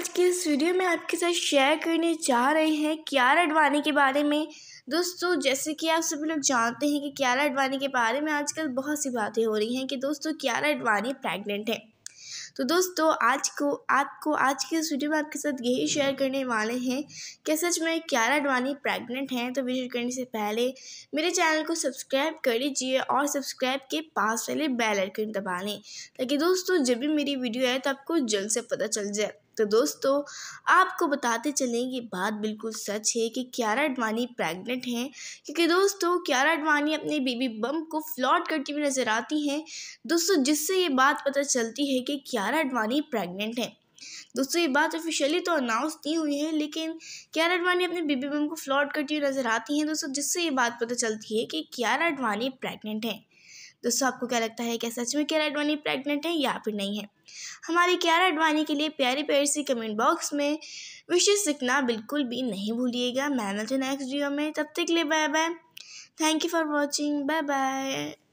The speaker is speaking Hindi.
आज के इस वीडियो में आपके साथ शेयर करने जा रहे हैं क्यारा अडवाणी के बारे में दोस्तों जैसे कि आप सभी लोग जानते हैं कि क्यारा अडवाणी के बारे में आजकल बहुत सी बातें हो रही हैं कि दोस्तों क्यारा अडवाणी प्रेग्नेंट है तो दोस्तों आज को आपको आज के इस वीडियो में आपके साथ यही शेयर करने वाले हैं कि सच में क्यारा अडवाणी प्रेग्नेंट हैं तो विजिट करने से पहले मेरे चैनल को सब्सक्राइब कर लीजिए और सब्सक्राइब के पास वाले बेल आइकन दबा लें ताकि दोस्तों जब भी मेरी वीडियो आए तो आपको जल्द से पता चल जाए तो दोस्तों आपको बताते चलें ये बात बिल्कुल सच है कि क्यारा अडवानी प्रेग्नेंट हैं क्योंकि दोस्तों क्यारा अडवानी अपने बेबी बम को फ्लॉट करती हुई नज़र आती हैं दोस्तों जिससे ये बात पता चलती है कि क्यारा अडवाणी प्रेगनेंट हैं दोस्तों ये बात ऑफिशियली तो अनाउंस नहीं हुई है लेकिन क्यारा अडवानी अपने बेबी बम को फ्लॉट करती हुई नज़र आती हैं दोस्तों जिससे ये बात पता चलती है कि क्यारा अडवानी प्रेगनेंट हैं दोस्तों आपको क्या लगता है क्या सच में क्यारा अडवाणी प्रेग्नेंट है या फिर नहीं है हमारी क्यारा अडवाणी के लिए प्यारी प्यारी सी कमेंट बॉक्स में विशेष लिखना बिल्कुल भी नहीं भूलिएगा मैं मिलती नेक्स्ट वीडियो में तब तक के लिए bye bye thank you for watching bye bye